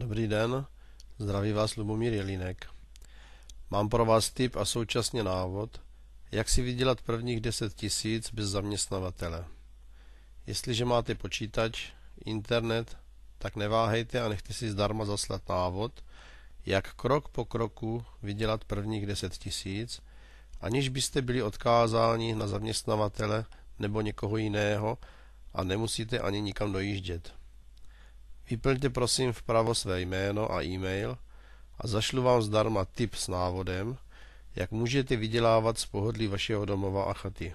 Dobrý den, zdraví vás Lubomír Jelínek. Mám pro vás tip a současně návod, jak si vydělat prvních 10 tisíc bez zaměstnavatele. Jestliže máte počítač, internet, tak neváhejte a nechte si zdarma zaslat návod, jak krok po kroku vydělat prvních 10 tisíc, aniž byste byli odkázáni na zaměstnavatele nebo někoho jiného a nemusíte ani nikam dojíždět. Vyplňte prosím vpravo své jméno a e-mail a zašlu vám zdarma tip s návodem, jak můžete vydělávat z pohodlí vašeho domova a chaty.